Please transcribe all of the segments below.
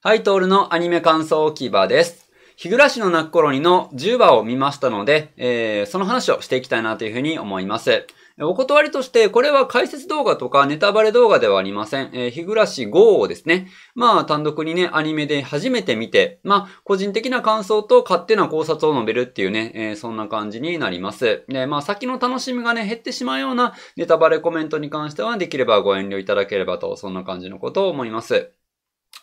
はい、トールのアニメ感想置き場です。日暮らしの泣く頃にの10話を見ましたので、えー、その話をしていきたいなというふうに思います。お断りとして、これは解説動画とかネタバレ動画ではありません。えー、日暮らし5をですね、まあ単独にね、アニメで初めて見て、まあ個人的な感想と勝手な考察を述べるっていうね、えー、そんな感じになります。で、まあ先の楽しみがね、減ってしまうようなネタバレコメントに関しては、できればご遠慮いただければと、そんな感じのことを思います。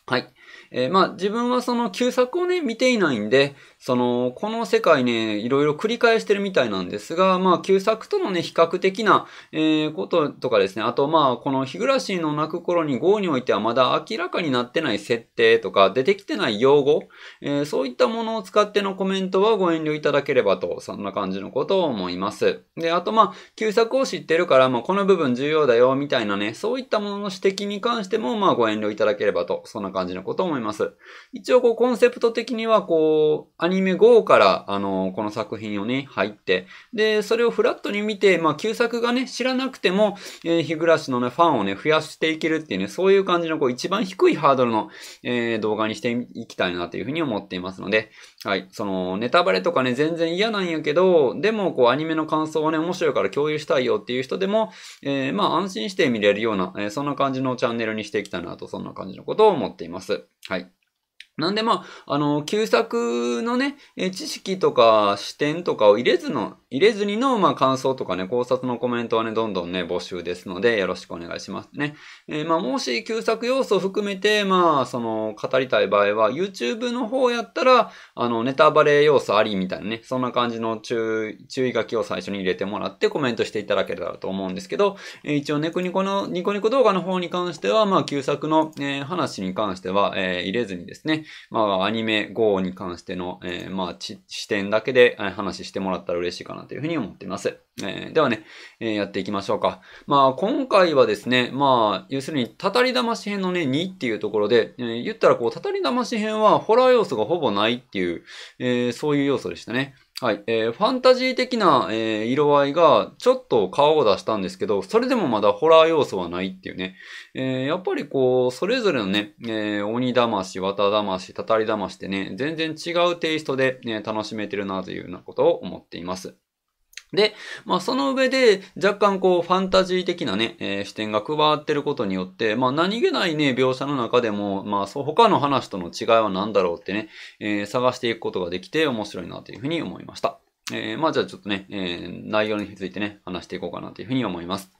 はい。えー、まあ自分はその旧作をね、見ていないんで、その、この世界ね、いろいろ繰り返してるみたいなんですが、まあ旧作とのね、比較的な、えー、こととかですね、あとまあこの日暮らしの泣く頃に GO においてはまだ明らかになってない設定とか、出てきてない用語、えー、そういったものを使ってのコメントはご遠慮いただければと、そんな感じのことを思います。で、あとまあ旧作を知ってるから、まあこの部分重要だよ、みたいなね、そういったものの指摘に関しても、まあご遠慮いただければと、そんな感じのことを思います。思います。一応こうコンセプト的にはこう、アニメ5から、あの、この作品をね、入って、で、それをフラットに見て、まあ、旧作がね、知らなくても、えー、日暮らしのね、ファンをね、増やしていけるっていうね、そういう感じのこう、一番低いハードルの、えー、動画にしていきたいなというふうに思っていますので、はい、その、ネタバレとかね、全然嫌なんやけど、でもこう、アニメの感想はね、面白いから共有したいよっていう人でも、えー、まあ、安心して見れるような、えー、そんな感じのチャンネルにしていきたいなと、そんな感じのことを思っています。はい。なんでまあ、あの、旧作のね、知識とか視点とかを入れずの入れずにの、まあ、感想とかね、考察のコメントはね、どんどんね、募集ですので、よろしくお願いしますね。えー、まあ、もし、旧作要素を含めて、まあ、その、語りたい場合は、YouTube の方やったら、あの、ネタバレ要素ありみたいなね、そんな感じの注意、注意書きを最初に入れてもらって、コメントしていただけたらと思うんですけど、えー、一応、ネコニコの、ニコニコ動画の方に関しては、まあ、旧作の、えー、話に関しては、えー、入れずにですね、まあ、アニメ GO に関しての、えー、まあ、視点だけで、えー、話してもらったら嬉しいかなというふうに思っています。えー、ではね、えー、やっていきましょうか。まあ、今回はですね、まあ、要するに、たたりし編のね、2っていうところで、えー、言ったらこう、たたりし編はホラー要素がほぼないっていう、えそういう要素でしたね。はい。えー、ファンタジー的な、えー、色合いがちょっと顔を出したんですけど、それでもまだホラー要素はないっていうね。えー、やっぱりこう、それぞれのね、えー、鬼魂、綿魂、たたりしってね、全然違うテイストで、ね、楽しめてるなというようなことを思っています。で、まあその上で若干こうファンタジー的なね、えー、視点が加わってることによって、まあ何気ないね、描写の中でも、まあそう他の話との違いは何だろうってね、えー、探していくことができて面白いなというふうに思いました。えー、まあじゃあちょっとね、え内容についてね、話していこうかなというふうに思います。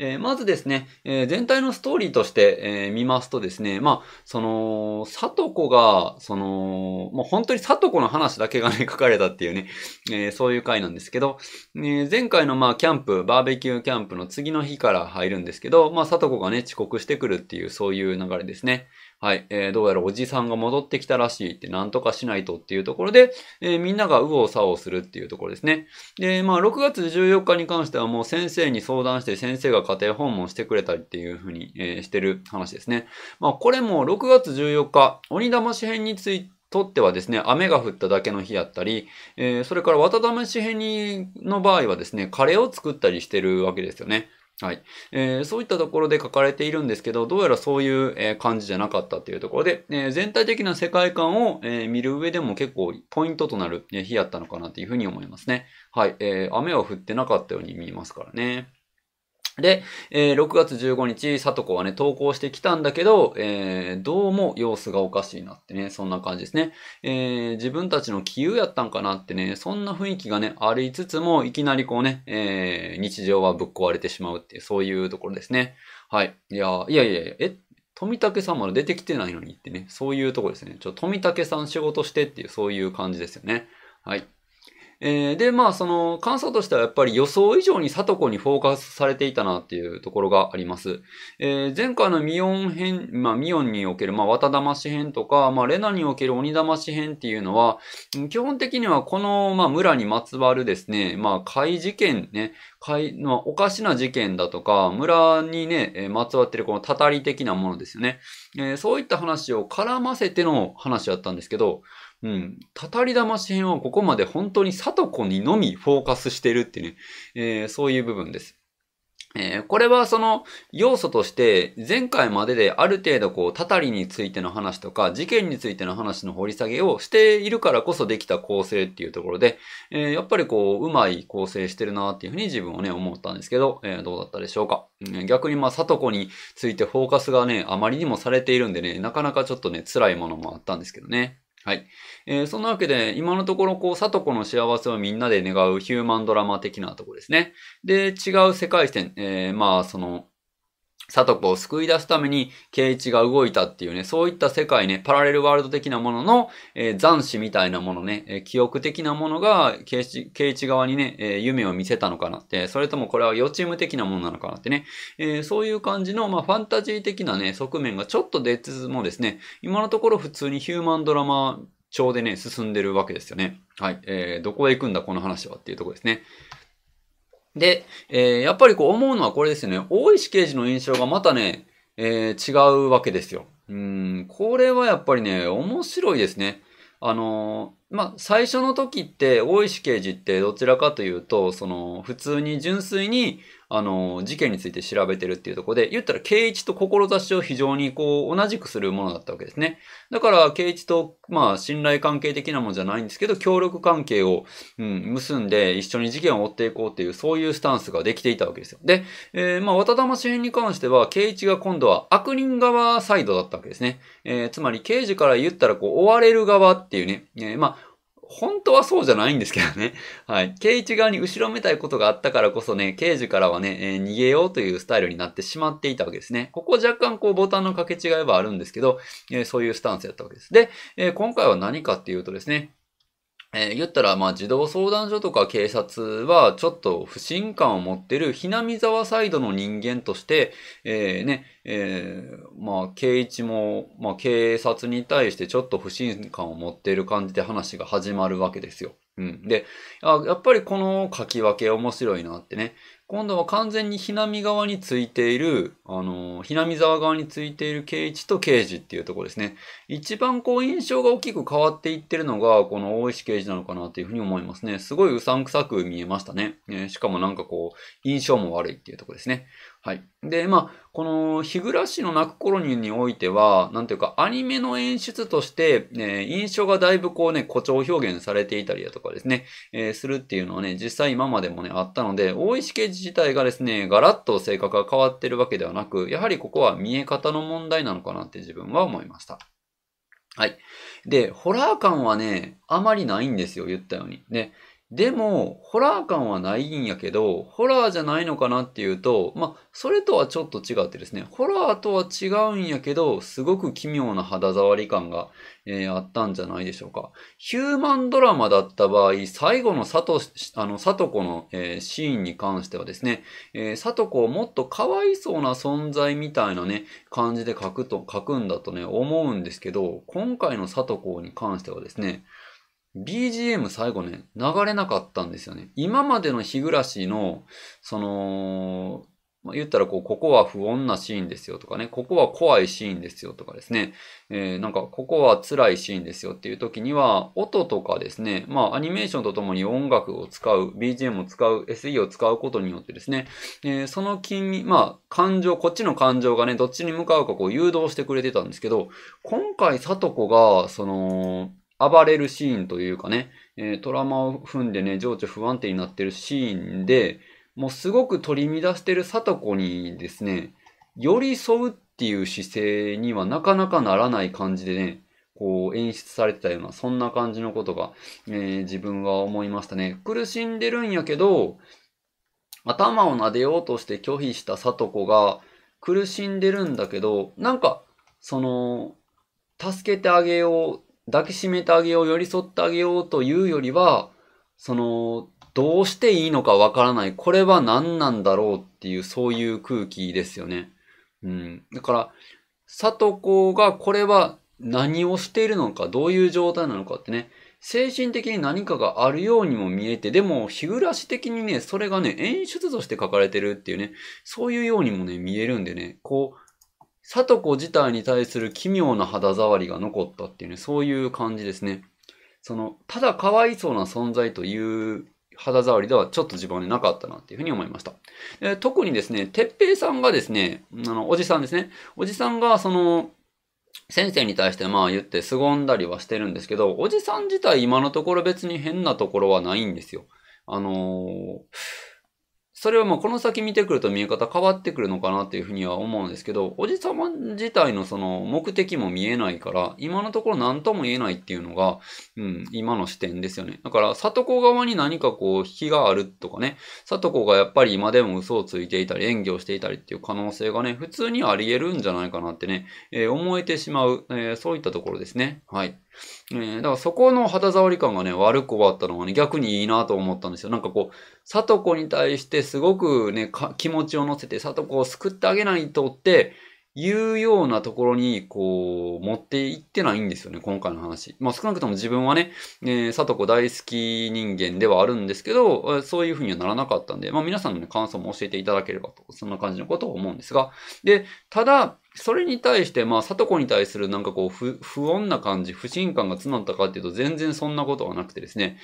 えー、まずですね、えー、全体のストーリーとして、えー、見ますとですね、まあ、その、里子が、その、もう本当に里子の話だけがね、書かれたっていうね、えそういう回なんですけど、え前回のまあ、キャンプ、バーベキューキャンプの次の日から入るんですけど、まあ、里子がね、遅刻してくるっていう、そういう流れですね。はい、えー、どうやらおじさんが戻ってきたらしいって、なんとかしないとっていうところで、えー、みんなが右往左往するっていうところですね。で、まあ、6月14日に関してはもう先生に相談して先生が家庭訪問してくれたりっていうふうに、えー、してる話ですね。まあ、これも6月14日、鬼騙し編について、とってはですね、雨が降っただけの日やったり、えー、それから綿試し編の場合はですね、カレーを作ったりしてるわけですよね。はい。えー、そういったところで書かれているんですけど、どうやらそういう、え感じじゃなかったっていうところで、えー、全体的な世界観を、え見る上でも結構ポイントとなる、え日やったのかなっていうふうに思いますね。はい。え雨は降ってなかったように見えますからね。で、えー、6月15日、さとこはね、投稿してきたんだけど、えー、どうも様子がおかしいなってね、そんな感じですね。えー、自分たちの杞憂やったんかなってね、そんな雰囲気がね、ありつつも、いきなりこうね、えー、日常はぶっ壊れてしまうっていう、そういうところですね。はい。いや、いやいやいや、え、富武さんまで出てきてないのにってね、そういうところですね。ちょ、富武さん仕事してっていう、そういう感じですよね。はい。えー、で、まあ、その、感想としてはやっぱり予想以上に里子にフォーカスされていたなっていうところがあります。えー、前回のミオン編、まあ、ミオンにおける、まあ、綿魂編とか、まあ、レナにおける鬼魂編っていうのは、基本的にはこの、まあ、村にまつわるですね、まあ、怪事件ね、怪、まあ、おかしな事件だとか、村にね、えー、まつわってるこのたたり的なものですよね。えー、そういった話を絡ませての話だったんですけど、うん。たたり魂編はここまで本当に里子にのみフォーカスしてるってね、えー、そういう部分です。えー、これはその要素として前回までである程度こう、たたりについての話とか事件についての話の掘り下げをしているからこそできた構成っていうところで、えー、やっぱりこう、うまい構成してるなっていうふうに自分をね、思ったんですけど、えー、どうだったでしょうか。逆にまあ、里子についてフォーカスがね、あまりにもされているんでね、なかなかちょっとね、辛いものもあったんですけどね。はい。えー、そんなわけで、今のところ、こう、里子の幸せをみんなで願うヒューマンドラマ的なとこですね。で、違う世界線、えー、まあ、その、サトコを救い出すために、ケイチが動いたっていうね、そういった世界ね、パラレルワールド的なものの、えー、残死みたいなものね、えー、記憶的なものが、ケイチ、側にね、えー、夢を見せたのかなって、それともこれは予知夢的なものなのかなってね、えそういう感じの、まあ、ファンタジー的なね、側面がちょっと出つつもですね、今のところ普通にヒューマンドラマ調でね、進んでるわけですよね。はい。えー、どこへ行くんだこの話はっていうとこですね。で、えー、やっぱりこう思うのはこれですよね。大石刑事の印象がまたね、えー、違うわけですよ。うん、これはやっぱりね、面白いですね。あのー、まあ、最初の時って、大石刑事ってどちらかというと、その、普通に純粋にあの、事件について調べてるっていうとこで、言ったら、圭一と志を非常にこう、同じくするものだったわけですね。だから、圭一と、まあ、信頼関係的なもんじゃないんですけど、協力関係を、うん、結んで、一緒に事件を追っていこうっていう、そういうスタンスができていたわけですよ。で、えー、まあ、渡魂編に関しては、圭一が今度は悪人側サイドだったわけですね。えー、つまり、刑事から言ったら、こう、追われる側っていうね、えー、まあ、本当はそうじゃないんですけどね。はい。イチ側に後ろめたいことがあったからこそね、刑事からはね、えー、逃げようというスタイルになってしまっていたわけですね。ここ若干こうボタンの掛け違いはあるんですけど、えー、そういうスタンスやったわけです。で、えー、今回は何かっていうとですね、えー、言ったら、まあ、児童相談所とか警察は、ちょっと不信感を持ってる、ひなみざわサイドの人間として、えー、ね、えー、まあ、圭一も、まあ、警察に対してちょっと不信感を持ってる感じで話が始まるわけですよ。うん。で、やっぱりこの書き分け面白いなってね。今度は完全にひな側についている、あの、ひな沢側についている圭一と刑事っていうところですね。一番こう印象が大きく変わっていってるのが、この大石刑事なのかなっていうふうに思いますね。すごいうさんくさく見えましたね。ねしかもなんかこう、印象も悪いっていうところですね。はい。で、まあ、この、日暮らしの泣く頃ににおいては、なんていうか、アニメの演出として、ね、印象がだいぶこうね、誇張表現されていたりだとかですね、えー、するっていうのはね、実際今までもね、あったので、大石刑事自体がですね、ガラッと性格が変わってるわけではなく、やはりここは見え方の問題なのかなって自分は思いました。はい。で、ホラー感はね、あまりないんですよ、言ったように。ね、でも、ホラー感はないんやけど、ホラーじゃないのかなっていうと、まあ、それとはちょっと違ってですね、ホラーとは違うんやけど、すごく奇妙な肌触り感が、えー、あったんじゃないでしょうか。ヒューマンドラマだった場合、最後のサト、あの、サトコの、えー、シーンに関してはですね、えー、サトコをもっとかわいそうな存在みたいなね、感じで書くと、書くんだとね、思うんですけど、今回のサトコに関してはですね、BGM 最後ね、流れなかったんですよね。今までの日暮らしの、その、まあ、言ったらこう、ここは不穏なシーンですよとかね、ここは怖いシーンですよとかですね、えー、なんか、ここは辛いシーンですよっていう時には、音とかですね、まあ、アニメーションとともに音楽を使う、BGM を使う、SE を使うことによってですね、えー、その金まあ、感情、こっちの感情がね、どっちに向かうかこう誘導してくれてたんですけど、今回、さとこが、その、暴れるシーンというかね、えー、トラウマを踏んでね、情緒不安定になってるシーンで、もうすごく取り乱してる里子にですね、寄り添うっていう姿勢にはなかなかならない感じでね、こう演出されてたような、そんな感じのことが、えー、自分は思いましたね。苦しんでるんやけど、頭を撫でようとして拒否した里子が苦しんでるんだけど、なんか、その、助けてあげよう抱きしめてあげよう、寄り添ってあげようというよりは、その、どうしていいのかわからない。これは何なんだろうっていう、そういう空気ですよね。うん。だから、里子がこれは何をしているのか、どういう状態なのかってね、精神的に何かがあるようにも見えて、でも、日暮らし的にね、それがね、演出として書かれてるっていうね、そういうようにもね、見えるんでね、こう、サトコ自体に対する奇妙な肌触りが残ったっていうね、そういう感じですね。その、ただかわいそうな存在という肌触りではちょっと自分はなかったなっていうふうに思いました。え特にですね、ぺ平さんがですね、あの、おじさんですね。おじさんが、その、先生に対してまあ言って凄んだりはしてるんですけど、おじさん自体今のところ別に変なところはないんですよ。あのーそれはまあこの先見てくると見え方変わってくるのかなっていうふうには思うんですけど、おじさま自体のその目的も見えないから、今のところ何とも言えないっていうのが、うん、今の視点ですよね。だから、里子側に何かこう、引きがあるとかね、里子がやっぱり今でも嘘をついていたり、演技をしていたりっていう可能性がね、普通にあり得るんじゃないかなってね、えー、思えてしまう、えー、そういったところですね。はい。えー、だからそこの肌触り感がね、悪く終わったのがね、逆にいいなと思ったんですよ。なんかこう、里子に対してすごくね、気持ちを乗せて、里子を救ってあげないとっていうようなところに、こう、持っていってないんですよね、今回の話。まあ少なくとも自分はね、えー、里子大好き人間ではあるんですけど、そういうふうにはならなかったんで、まあ皆さんの、ね、感想も教えていただければと、そんな感じのことを思うんですが、で、ただ、それに対して、まあ、里子に対するなんかこう、不、不穏な感じ、不信感が募ったかっていうと、全然そんなことはなくてですね。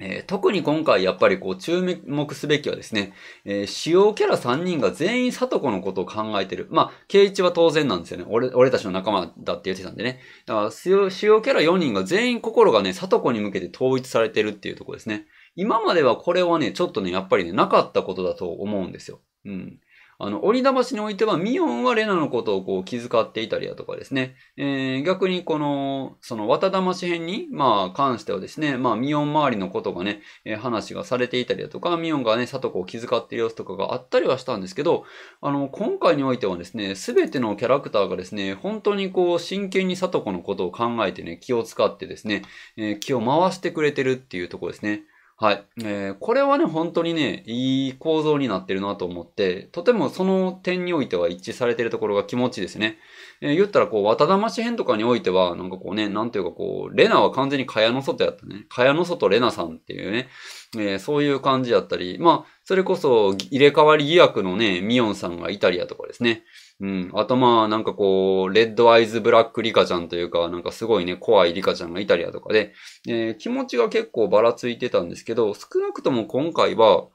えー、特に今回やっぱりこう注目すべきはですね、えー、主要キャラ3人が全員サトコのことを考えてる。まあ、ケイチは当然なんですよね。俺、俺たちの仲間だって言ってたんでね。だから主要、主要キャラ4人が全員心がね、サトコに向けて統一されてるっていうとこですね。今まではこれはね、ちょっとね、やっぱりね、なかったことだと思うんですよ。うん。あの、折しにおいては、ミヨンはレナのことをこう気遣っていたりだとかですね、えー、逆にこの、その、綿し編に、まあ、関してはですね、まあ、ミヨン周りのことがね、えー、話がされていたりだとか、ミヨンがね、サ子を気遣っている様子とかがあったりはしたんですけど、あの、今回においてはですね、すべてのキャラクターがですね、本当にこう、真剣にサ子のことを考えてね、気を使ってですね、えー、気を回してくれてるっていうところですね。はい。えー、これはね、本当にね、いい構造になってるなと思って、とてもその点においては一致されてるところが気持ちいいですね。えー、言ったら、こう、綿魂編とかにおいては、なんかこうね、なんていうかこう、レナは完全に蚊帳の外やったね。蚊帳の外レナさんっていうね、えー、そういう感じやったり、まあ、それこそ入れ替わり疑惑のね、ミヨンさんがいたりやとかですね。うん。あとまあ、なんかこう、レッドアイズブラックリカちゃんというか、なんかすごいね、怖いリカちゃんがいたりだとかで、えー、気持ちが結構ばらついてたんですけど、少なくとも今回は、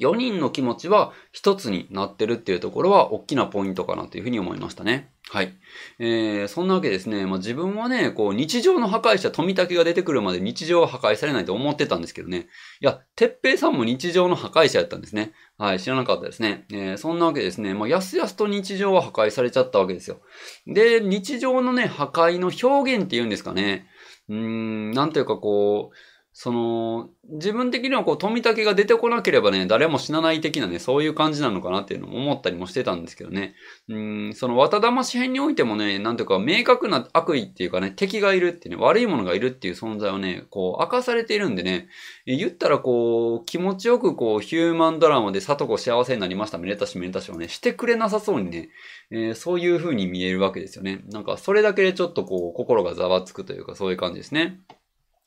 4人の気持ちは1つになってるっていうところは大きなポイントかなというふうに思いましたね。はい。えー、そんなわけですね。まあ、自分はね、こう、日常の破壊者、富竹が出てくるまで日常は破壊されないと思ってたんですけどね。いや、鉄平さんも日常の破壊者やったんですね。はい、知らなかったですね。えー、そんなわけですね。まあ、やすやすと日常は破壊されちゃったわけですよ。で、日常のね、破壊の表現っていうんですかね。うーん、なんというかこう、その、自分的にはこう、富竹が出てこなければね、誰も死なない的なね、そういう感じなのかなっていうのを思ったりもしてたんですけどね。うん、その、綿玉詩編においてもね、なんとか明確な悪意っていうかね、敵がいるってね、悪いものがいるっていう存在をね、こう、明かされているんでね、言ったらこう、気持ちよくこう、ヒューマンドラマで里子幸せになりました、めでたしめでたしをね、してくれなさそうにね、えー、そういう風に見えるわけですよね。なんか、それだけでちょっとこう、心がざわつくというか、そういう感じですね。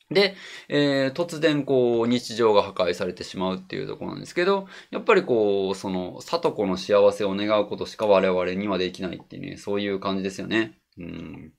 で、えー、突然こう日常が破壊されてしまうっていうところなんですけど、やっぱりこう、その、里子の幸せを願うことしか我々にはできないっていうね、そういう感じですよね。うん。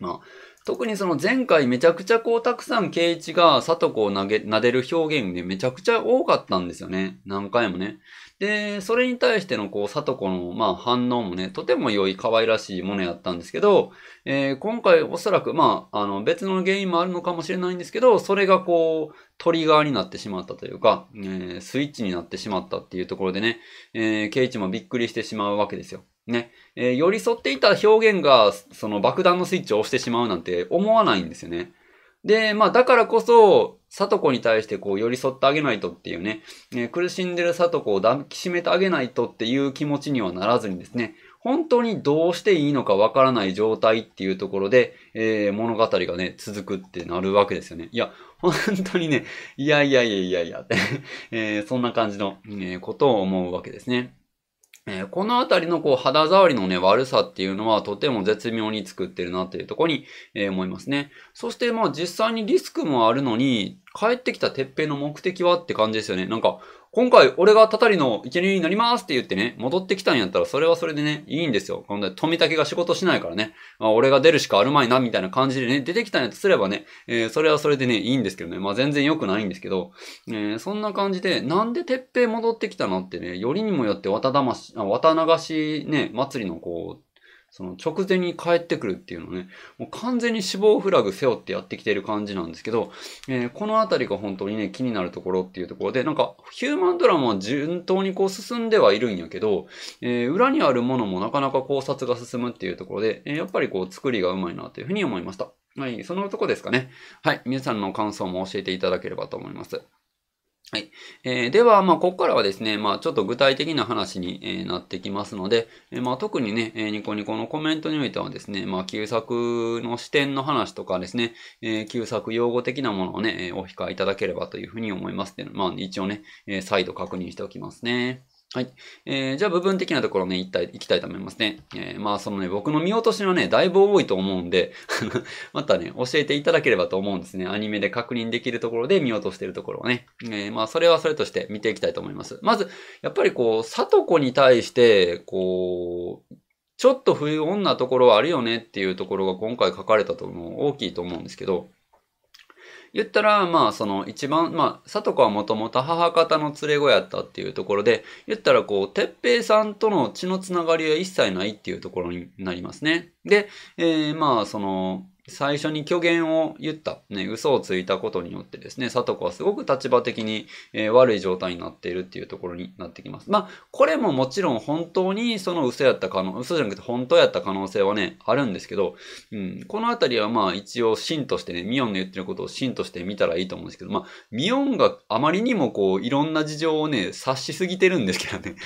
まあ、特にその前回めちゃくちゃこうたくさん圭一が里子をなげ、撫でる表現でめちゃくちゃ多かったんですよね。何回もね。で、それに対してのこう佐子のまあ反応もね、とても良い可愛らしいものやったんですけど、えー、今回おそらくまあ、あの別の原因もあるのかもしれないんですけど、それがこうトリガーになってしまったというか、えー、スイッチになってしまったっていうところでね、えー、圭一もびっくりしてしまうわけですよ。ね、えー、寄り添っていた表現が、その爆弾のスイッチを押してしまうなんて思わないんですよね。で、まあ、だからこそ、里子に対してこう寄り添ってあげないとっていうね、えー、苦しんでる里子を抱きしめてあげないとっていう気持ちにはならずにですね、本当にどうしていいのかわからない状態っていうところで、えー、物語がね、続くってなるわけですよね。いや、本当にね、いやいやいやいやいや えー、そんな感じの、えことを思うわけですね。えー、このあたりのこう肌触りのね悪さっていうのはとても絶妙に作ってるなっていうとこに、えー、思いますね。そしてまあ実際にリスクもあるのに帰ってきた鉄平の目的はって感じですよね。なんか今回俺がたたりの生贄になりますって言ってね、戻ってきたんやったらそれはそれでね、いいんですよ。ん度富竹が仕事しないからね、まあ俺が出るしかあるまいなみたいな感じでね、出てきたんやとすればね、えー、それはそれでね、いいんですけどね、まあ全然良くないんですけど、えー、そんな感じで、なんで鉄平戻ってきたのってね、よりにもよって綿魂、あ、綿流しね、祭りのこう、その直前に帰ってくるっていうのね、もう完全に死亡フラグ背負ってやってきている感じなんですけど、えー、このあたりが本当にね、気になるところっていうところで、なんか、ヒューマンドラマは順当にこう進んではいるんやけど、えー、裏にあるものもなかなか考察が進むっていうところで、えー、やっぱりこう作りがうまいなというふうに思いました。はい、そのとこですかね。はい、皆さんの感想も教えていただければと思います。はい。えー、では、まあ、ここからはですね、まあ、ちょっと具体的な話に、えー、なってきますので、えー、まあ、特にね、えニコニコのコメントにおいてはですね、まあ、旧作の視点の話とかですね、え旧作用語的なものをね、えお控えいただければというふうに思いますので、まあ、一応ね、え再度確認しておきますね。はい。えー、じゃあ部分的なところね、いったいきたいと思いますね。えー、まあそのね、僕の見落としはね、だいぶ多いと思うんで、またね、教えていただければと思うんですね。アニメで確認できるところで見落としてるところをね。えー、まあそれはそれとして見ていきたいと思います。まず、やっぱりこう、里子に対して、こう、ちょっと不穏なところはあるよねっていうところが今回書かれたと思う、大きいと思うんですけど、言ったら、まあ、その一番、まあ、里子はもともと母方の連れ子やったっていうところで、言ったら、こう、鉄平さんとの血のつながりは一切ないっていうところになりますね。で、えー、まあ、その、最初に虚言を言った、ね、嘘をついたことによってですね、佐藤子はすごく立場的に、えー、悪い状態になっているっていうところになってきます。まあ、これももちろん本当にその嘘やった可能、嘘じゃなくて本当やった可能性はね、あるんですけど、うん、このあたりはまあ一応真としてね、ミヨンの言ってることを真として見たらいいと思うんですけど、まあ、ミヨンがあまりにもこう、いろんな事情をね、察しすぎてるんですけどね、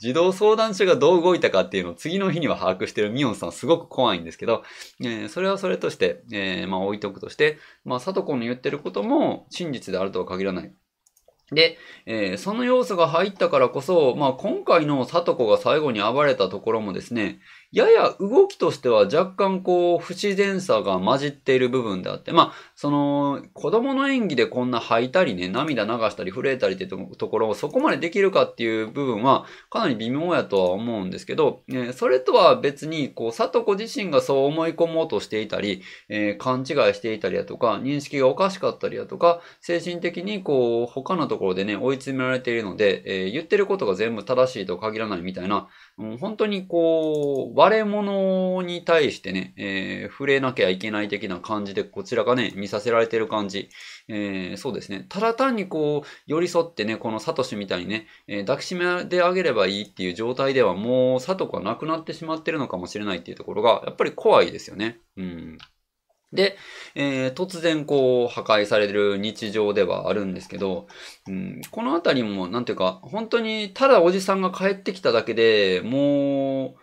児 童相談所がどう動いたかっていうのを次の日には把握してるミヨンさんすごく怖いんですけど、えー、それはそれそれとして、えー、まあ置いとくとして、まあ貞子の言ってることも真実であるとは限らない。で、えー、その要素が入ったからこそ、まあ今回の貞子が最後に暴れたところもですね、やや動きとしては若干こう不自然さが混じっている部分であって、まあ、その子供の演技でこんな吐いたりね、涙流したり震えたりってところをそこまでできるかっていう部分はかなり微妙やとは思うんですけど、ね、それとは別にこう、里子自身がそう思い込もうとしていたり、えー、勘違いしていたりだとか、認識がおかしかったりだとか、精神的にこう、他のところでね、追い詰められているので、えー、言ってることが全部正しいと限らないみたいな、もう本当にこう、割れ物に対してね、えー、触れなきゃいけない的な感じで、こちらがね、見させられてる感じ。えー、そうですね。ただ単にこう、寄り添ってね、このサトシみたいにね、えー、抱きしめであげればいいっていう状態ではもう、サトがなくなってしまってるのかもしれないっていうところが、やっぱり怖いですよね。うん。で、えー、突然こう破壊される日常ではあるんですけど、うん、このあたりもなんていうか、本当にただおじさんが帰ってきただけでも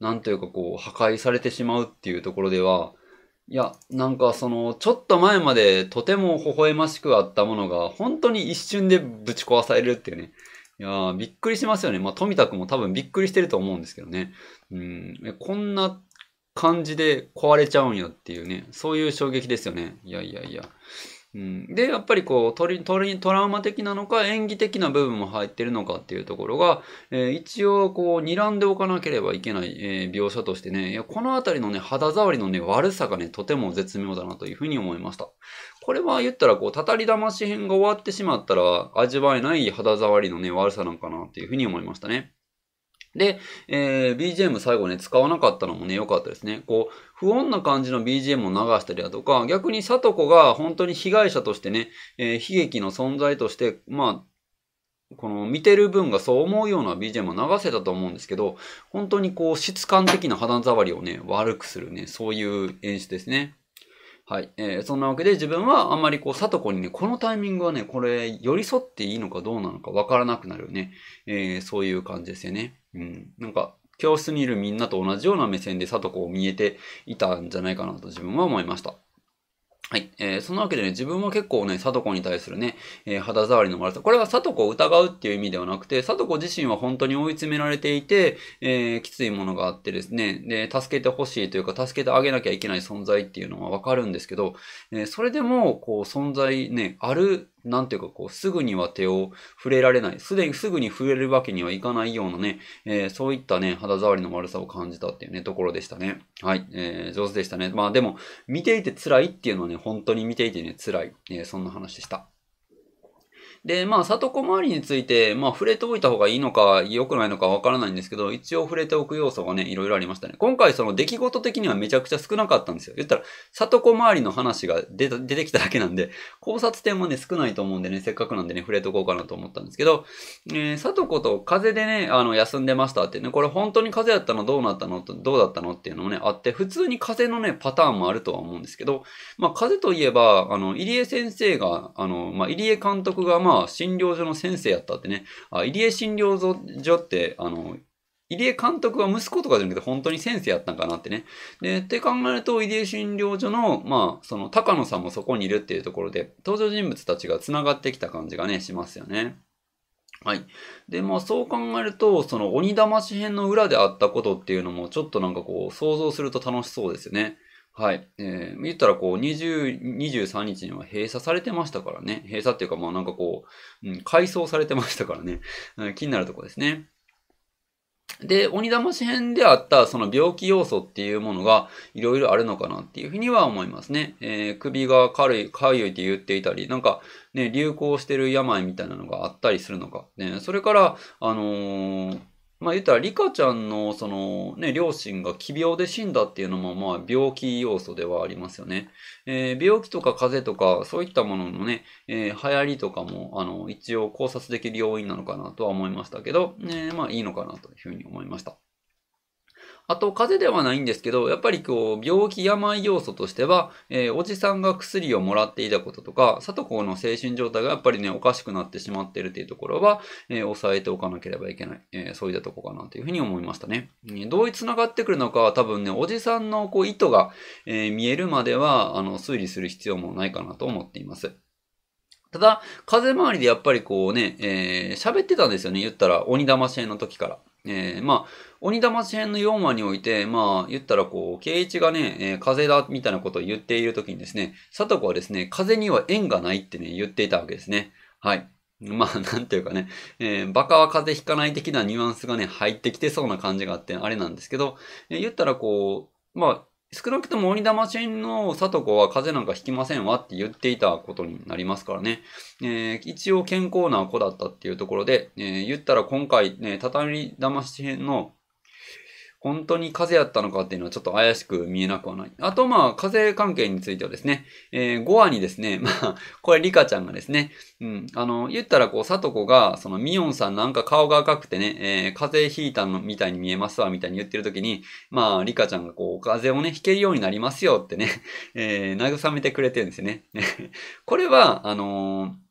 う、なんていうかこう破壊されてしまうっていうところでは、いや、なんかその、ちょっと前までとても微笑ましくあったものが、本当に一瞬でぶち壊されるっていうね。いやー、びっくりしますよね。まあ、富田くんも多分びっくりしてると思うんですけどね。うん、こんな感じで壊れちゃうんやっていうね、そういう衝撃ですよね。いやいやいや。うん、で、やっぱりこうトリトリ、トラウマ的なのか、演技的な部分も入ってるのかっていうところが、えー、一応、こう、睨んでおかなければいけない、えー、描写としてね、いやこのあたりのね、肌触りのね、悪さがね、とても絶妙だなというふうに思いました。これは言ったら、こう、たたりし編が終わってしまったら、味わえない肌触りのね、悪さなんかなっていうふうに思いましたね。で、えー、BGM 最後ね、使わなかったのもね、良かったですね。こう、不穏な感じの BGM を流したりだとか、逆に里子が本当に被害者としてね、えー、悲劇の存在として、まあ、この見てる分がそう思うような BGM を流せたと思うんですけど、本当にこう質感的な肌触りをね、悪くするね、そういう演出ですね。はい。えー、そんなわけで自分はあんまりこう、里子にね、このタイミングはね、これ寄り添っていいのかどうなのかわからなくなるね、えー、そういう感じですよね。うん。なんか、教室にいるみんなと同じような目線で里子を見えていたんじゃないかなと自分は思いました。はい。えー、そんなわけでね、自分は結構ね、貞子に対するね、えー、肌触りの悪さ。これは貞子を疑うっていう意味ではなくて、貞子自身は本当に追い詰められていて、えー、きついものがあってですね、で、助けてほしいというか、助けてあげなきゃいけない存在っていうのはわかるんですけど、えー、それでも、こう、存在ね、あるなんていうかこう、すぐには手を触れられない。すでにすぐに触れるわけにはいかないようなね、えー、そういったね、肌触りの悪さを感じたっていうね、ところでしたね。はい、えー、上手でしたね。まあでも、見ていて辛いっていうのはね、本当に見ていてね、辛い。えー、そんな話でした。で、まあ、里子周りについて、まあ、触れておいた方がいいのか、良くないのかわからないんですけど、一応触れておく要素がね、いろいろありましたね。今回、その出来事的にはめちゃくちゃ少なかったんですよ。言ったら、里子周りの話が出出てきただけなんで、考察点もね、少ないと思うんでね、せっかくなんでね、触れておこうかなと思ったんですけど、えー、里子と風でね、あの、休んでましたってね、これ本当に風邪やったのどうなったのどうだったのっていうのもね、あって、普通に風邪のね、パターンもあるとは思うんですけど、まあ、風邪といえば、あの、入江先生が、あの、まあ、入江監督が、まあ、診療所の先生やったってね、あ入江診療所って、あの、入江監督は息子とかじゃなくて本当に先生やったんかなってね。で、って考えると、入江診療所の、まあ、その、高野さんもそこにいるっていうところで、登場人物たちが繋がってきた感じがね、しますよね。はい。で、まあそう考えると、その鬼騙し編の裏であったことっていうのも、ちょっとなんかこう、想像すると楽しそうですよね。はい。えー、言ったらこう、20、23日には閉鎖されてましたからね。閉鎖っていうか、まあなんかこう、うん、改装されてましたからね。気になるとこですね。で、鬼騙し編であったその病気要素っていうものがいろいろあるのかなっていうふうには思いますね。えー、首が軽い、かゆいって言っていたり、なんかね、流行してる病みたいなのがあったりするのか。ね、それから、あのーまあ言ったら、リカちゃんの、その、ね、両親が奇病で死んだっていうのも、まあ病気要素ではありますよね。えー、病気とか風邪とか、そういったもののね、えー、流行りとかも、あの、一応考察できる要因なのかなとは思いましたけど、ね、まあいいのかなというふうに思いました。あと、風邪ではないんですけど、やっぱりこう、病気病要素としては、えー、おじさんが薬をもらっていたこととか、里子の精神状態がやっぱりね、おかしくなってしまってるっていうところは、えー、抑えておかなければいけない。えー、そういったとこかなというふうに思いましたね。えどう繋がってくるのかは多分ね、おじさんのこう、意図が、え見えるまでは、あの、推理する必要もないかなと思っています。ただ、風回りでやっぱりこうね、えー、喋ってたんですよね。言ったら、鬼騙し編の時から。えー、まあ、鬼騙し編の4話において、まあ、言ったらこう、圭一がね、えー、風だ、みたいなことを言っている時にですね、佐藤子はですね、風には縁がないってね、言っていたわけですね。はい。まあ、なんていうかね、えー、バカは風邪ひかない的なニュアンスがね、入ってきてそうな感じがあって、あれなんですけど、えー、言ったらこう、まあ、少なくとも鬼玉戦の里子は風邪なんかひきませんわって言っていたことになりますからね。えー、一応健康な子だったっていうところで、えー、言ったら今回ね、畳玉編の本当に風やったのかっていうのはちょっと怪しく見えなくはない。あとまあ、風関係についてはですね、えー、5話にですね、まあ、これリカちゃんがですね、うん、あの、言ったらこう、サトコが、そのミヨンさんなんか顔が赤くてね、えー、風邪ひいたのみたいに見えますわ、みたいに言ってる時に、まあ、リカちゃんがこう、風邪をね、ひけるようになりますよってね、えー、慰めてくれてるんですよね。これは、あのー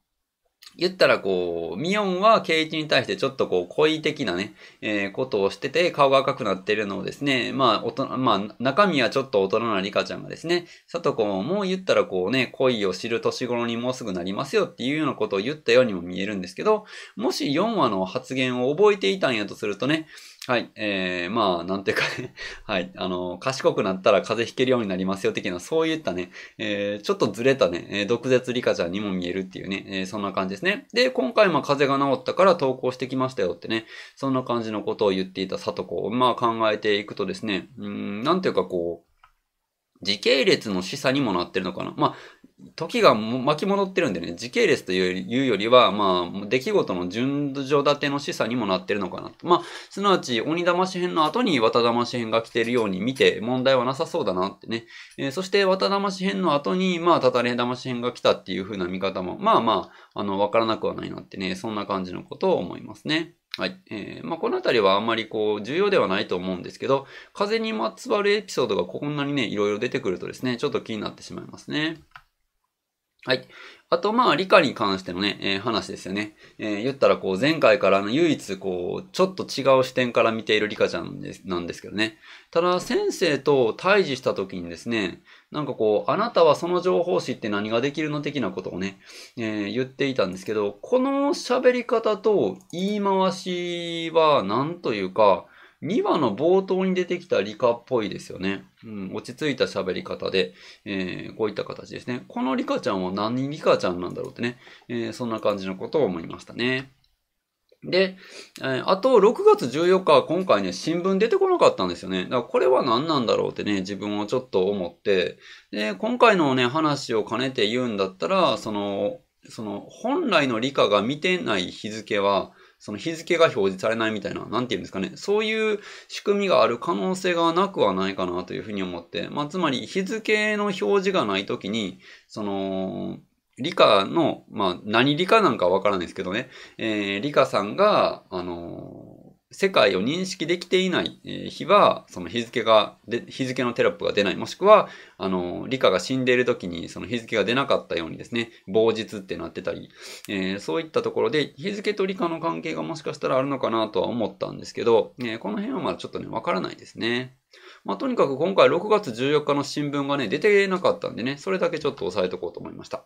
言ったらこう、ミヨンはケイイチに対してちょっとこう、故意的なね、えー、ことをしてて、顔が赤くなってるのをですね、まあ、大人、まあ、中身はちょっと大人なリカちゃんがですね、さとこも言ったらこうね、恋を知る年頃にもうすぐなりますよっていうようなことを言ったようにも見えるんですけど、もし4話の発言を覚えていたんやとするとね、はい。えー、まあ、なんていうかね はい。あの、賢くなったら風邪ひけるようになりますよ、的な、そういったね、えー、ちょっとずれたね、えー、毒舌リカちゃんにも見えるっていうね、えー、そんな感じですね。で、今回、まあ、風邪が治ったから投稿してきましたよってね、そんな感じのことを言っていたさ子こまあ、考えていくとですね、うん、なんていうかこう、時系列の示唆にもなってるのかな。まあ、時が巻き戻ってるんでね、時系列というよりは、まあ、出来事の順序立ての示唆にもなってるのかなと。まあ、すなわち、鬼騙し編の後に綿騙し編が来てるように見て、問題はなさそうだなってね。えー、そして、綿騙し編の後に、まあ、たたれ騙し編が来たっていう風な見方も、まあまあ、あの、わからなくはないなってね、そんな感じのことを思いますね。はい。えー、まあ、このあたりはあんまりこう、重要ではないと思うんですけど、風にまつわるエピソードがこんなにね、いろいろ出てくるとですね、ちょっと気になってしまいますね。はい。あと、まあ、理科に関してのね、えー、話ですよね。えー、言ったら、こう、前回からの唯一、こう、ちょっと違う視点から見ている理科ちゃんですなんですけどね。ただ、先生と対峙した時にですね、なんかこう、あなたはその情報誌って何ができるの的なことをね、えー、言っていたんですけど、この喋り方と言い回しはなんというか、2話の冒頭に出てきた理科っぽいですよね。うん、落ち着いた喋り方で、えー、こういった形ですね。この理科ちゃんは何理科ちゃんなんだろうってね、えー、そんな感じのことを思いましたね。で、あと6月14日は今回ね、新聞出てこなかったんですよね。だからこれは何なんだろうってね、自分をちょっと思って、で、今回のね、話を兼ねて言うんだったら、その、その、本来の理科が見てない日付は、その日付が表示されないみたいな、なんて言うんですかね。そういう仕組みがある可能性がなくはないかなというふうに思って、まあ、つまり日付の表示がないときに、その、理科の、まあ、何理科なんかわからないですけどね、えー、理科さんが、あのー、世界を認識できていない日は、その日付が、で日付のテロップが出ない、もしくは、あのー、理科が死んでいる時にその日付が出なかったようにですね、傍日ってなってたり、えー、そういったところで、日付と理科の関係がもしかしたらあるのかなとは思ったんですけど、えこの辺はまだちょっとね、わからないですね。まあ、とにかく今回6月14日の新聞がね、出てなかったんでね、それだけちょっと押さえとこうと思いました。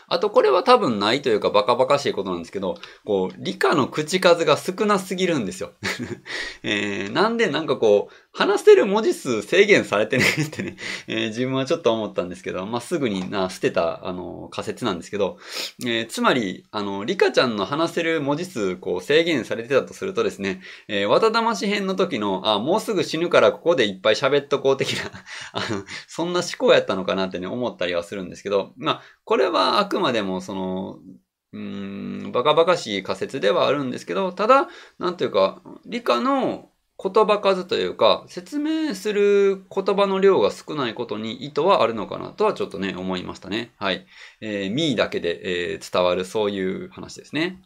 あとこれは多分ないというかバカバカしいことなんですけど、こう、理科の口数が少なすぎるんですよ。えー、なんでなんかこう、話せる文字数制限されてねってね、えー、自分はちょっと思ったんですけど、まあ、すぐにな、捨てた、あの、仮説なんですけど、えー、つまり、あの、リカちゃんの話せる文字数、こう、制限されてたとするとですね、えー、わたし編の時の、あ、もうすぐ死ぬからここでいっぱい喋っとこう的な あの、そんな思考やったのかなってね、思ったりはするんですけど、まあ、これはあくまでもその、うん、バカバカしい仮説ではあるんですけど、ただ、なんていうか、理科の言葉数というか、説明する言葉の量が少ないことに意図はあるのかなとはちょっとね、思いましたね。はい。えー、ミーだけで、えー、伝わるそういう話ですね。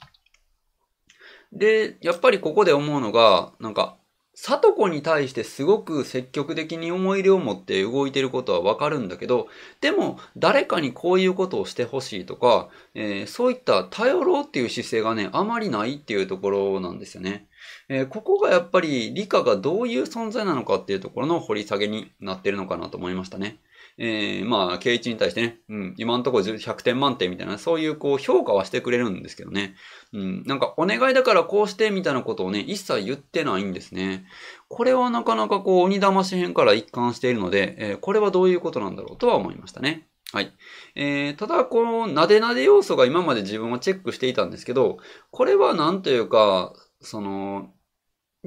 で、やっぱりここで思うのが、なんか、サトコに対してすごく積極的に思い入れを持って動いてることはわかるんだけど、でも誰かにこういうことをしてほしいとか、えー、そういった頼ろうっていう姿勢がね、あまりないっていうところなんですよね。えー、ここがやっぱり理科がどういう存在なのかっていうところの掘り下げになってるのかなと思いましたね。えー、まあ、圭一に対してね、うん、今のところ100点満点みたいな、そういうこう評価はしてくれるんですけどね。うん、なんかお願いだからこうしてみたいなことをね、一切言ってないんですね。これはなかなかこう鬼騙し編から一貫しているので、えー、これはどういうことなんだろうとは思いましたね。はい。えー、ただ、このなでなで要素が今まで自分はチェックしていたんですけど、これはなんというか、その、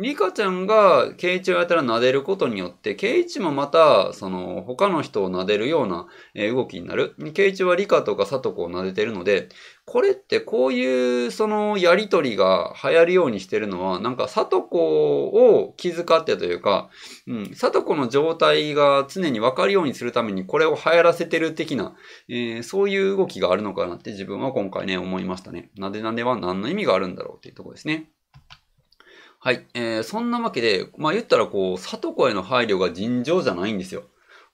リカちゃんが、ケイチをやたら撫でることによって、ケイチもまた、その、他の人を撫でるような、え動きになる。ケイチはリカとかサトコを撫でてるので、これってこういう、その、やりとりが流行るようにしてるのは、なんか、サトコを気遣ってというか、うん、サトコの状態が常にわかるようにするために、これを流行らせてる的な、えー、そういう動きがあるのかなって自分は今回ね、思いましたね。なでなでは何の意味があるんだろうっていうとこですね。はい。えー、そんなわけで、まあ言ったらこう、里子への配慮が尋常じゃないんですよ。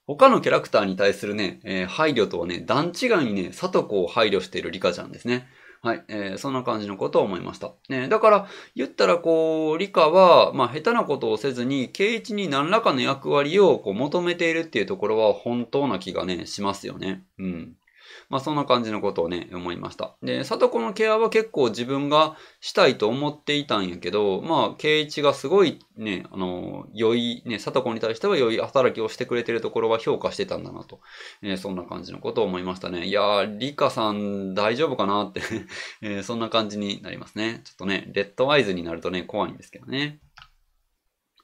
他のキャラクターに対するね、えー、配慮とはね、段違いにね、里子を配慮しているリカちゃんですね。はい、えー、そんな感じのことを思いました。ね、だから、言ったらこう、理科は、まあ、下手なことをせずに、圭一に何らかの役割をこう求めているっていうところは本当な気がね、しますよね。うん。まあそんな感じのことをね、思いました。で、里子のケアは結構自分がしたいと思っていたんやけど、まあ、圭一がすごいね、あの、良い、ね、里子に対しては良い働きをしてくれてるところは評価してたんだなと、えー、そんな感じのことを思いましたね。いやー、リカさん大丈夫かなってえー、そんな感じになりますね。ちょっとね、レッドアイズになるとね、怖いんですけどね。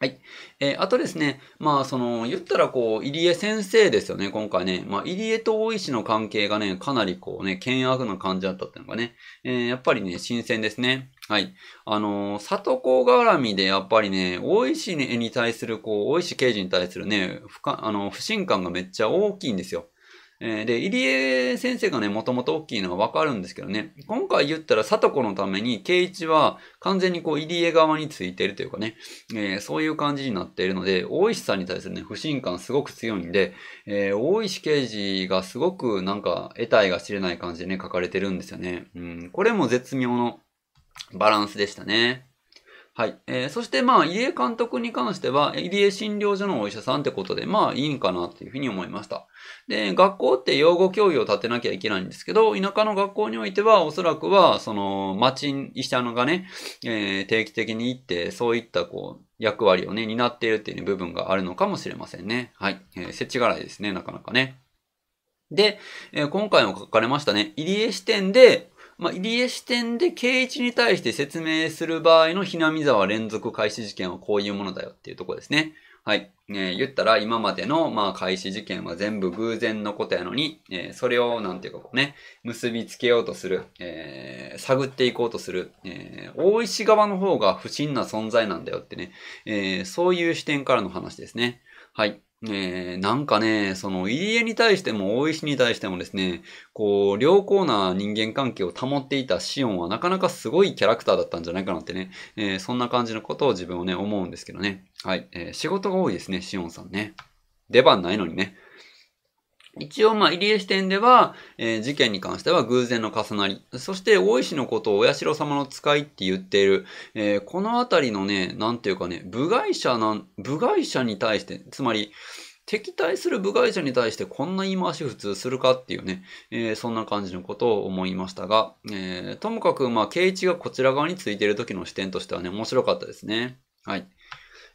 はい。えー、あとですね、まあ、その、言ったらこう、入江先生ですよね、今回ね。まあ、入江と大石の関係がね、かなりこうね、険悪な感じだったっていうのがね、えー、やっぱりね、新鮮ですね。はい。あのー、里子絡みで、やっぱりね、大石に対する、こう、大石刑事に対するね、不かあの不信感がめっちゃ大きいんですよ。えー、で、入江先生がね、もともと大きいのがわかるんですけどね、今回言ったら、里子のために、圭一は完全にこう、入江側についてるというかね、えー、そういう感じになっているので、大石さんに対するね、不信感すごく強いんで、えー、大石刑事がすごくなんか、得体が知れない感じでね、書かれてるんですよね。うん、これも絶妙のバランスでしたね。はい。えー、そして、まあ、入江監督に関しては、入江診療所のお医者さんってことで、まあ、いいんかなっていうふうに思いました。で、学校って養護教諭を立てなきゃいけないんですけど、田舎の学校においては、おそらくは、その、町、医者のがね、えー、定期的に行って、そういった、こう、役割をね、担っているっていう部分があるのかもしれませんね。はい。えー、設置がらいですね、なかなかね。で、えー、今回も書かれましたね。入江視点で、まあ、入江視点で圭一に対して説明する場合のひなみ沢連続開始事件はこういうものだよっていうとこですね。はい。えー、言ったら今までの、まあ、開始事件は全部偶然のことやのに、えー、それを、なんていうかね、結びつけようとする、えー、探っていこうとする、えー、大石側の方が不審な存在なんだよってね、えー、そういう視点からの話ですね。はい。え、なんかね、その、入江に対しても大石に対してもですね、こう、良好な人間関係を保っていたシオンはなかなかすごいキャラクターだったんじゃないかなってね、えー、そんな感じのことを自分をね、思うんですけどね。はい、えー、仕事が多いですね、シオンさんね。出番ないのにね。一応、まあ、入江支店では、えー、事件に関しては偶然の重なり、そして大石のことをお社様の使いって言っている、えー、このあたりのね、なんていうかね、部外者なん、部外者に対して、つまり、敵対する部外者に対してこんな言い回し普通するかっていうね、えー、そんな感じのことを思いましたが、えともかく、まあ、圭一がこちら側についている時の視点としてはね、面白かったですね。はい。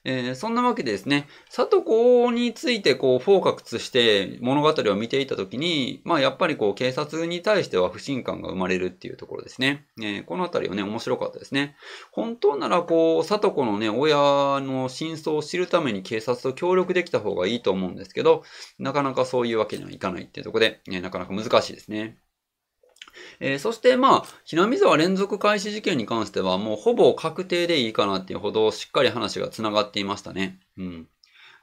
えー、そんなわけでですね、里子についてこうフォーカスして物語を見ていたときに、まあやっぱりこう警察に対しては不信感が生まれるっていうところですね。えー、このあたりはね、面白かったですね。本当ならこう、里子のね、親の真相を知るために警察と協力できた方がいいと思うんですけど、なかなかそういうわけにはいかないっていうところで、ね、なかなか難しいですね。えー、そしてまあ、ひなみざわ連続開始事件に関しては、もうほぼ確定でいいかなっていうほど、しっかり話が繋がっていましたね。うん。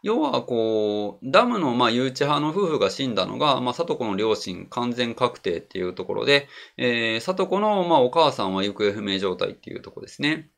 要は、こう、ダムの、まあ、誘致派の夫婦が死んだのが、まあ、里子の両親完全確定っていうところで、えー、里子の、まあ、お母さんは行方不明状態っていうとこですね。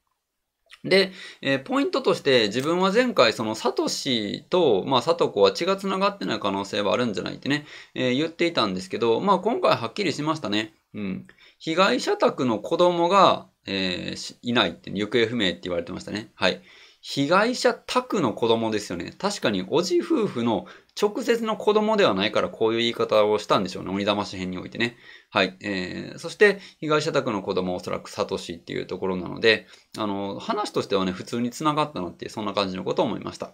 で、えー、ポイントとして自分は前回そのサトシと、まあ、サトコは血が繋がってない可能性はあるんじゃないってね、えー、言っていたんですけど、まあ今回はっきりしましたね。うん。被害者宅の子供が、えー、いないって、行方不明って言われてましたね。はい。被害者宅の子供ですよね。確かに、おじ夫婦の直接の子供ではないから、こういう言い方をしたんでしょうね。鬼騙し編においてね。はい。えー、そして、被害者宅の子供はおそらくサトシっていうところなので、あの、話としてはね、普通に繋がったなって、そんな感じのことを思いました。